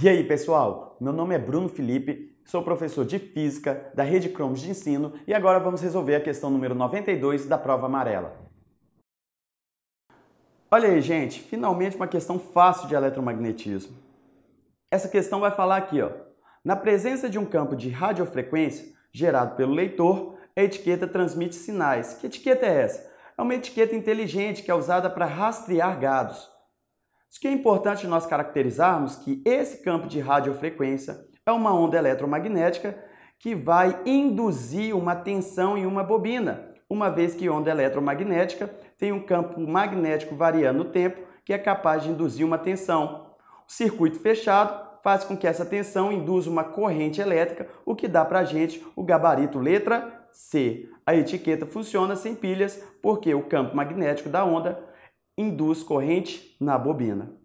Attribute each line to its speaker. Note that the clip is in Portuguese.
Speaker 1: E aí, pessoal? Meu nome é Bruno Felipe, sou professor de Física da Rede Cromos de Ensino e agora vamos resolver a questão número 92 da prova amarela. Olha aí, gente, finalmente uma questão fácil de eletromagnetismo. Essa questão vai falar aqui, ó. Na presença de um campo de radiofrequência gerado pelo leitor, a etiqueta transmite sinais. Que etiqueta é essa? é uma etiqueta inteligente que é usada para rastrear gados. Isso que é importante nós caracterizarmos que esse campo de radiofrequência é uma onda eletromagnética que vai induzir uma tensão em uma bobina, uma vez que onda eletromagnética tem um campo magnético variando no tempo que é capaz de induzir uma tensão. O circuito fechado faz com que essa tensão induza uma corrente elétrica, o que dá para gente o gabarito letra C. A etiqueta funciona sem pilhas porque o campo magnético da onda induz corrente na bobina.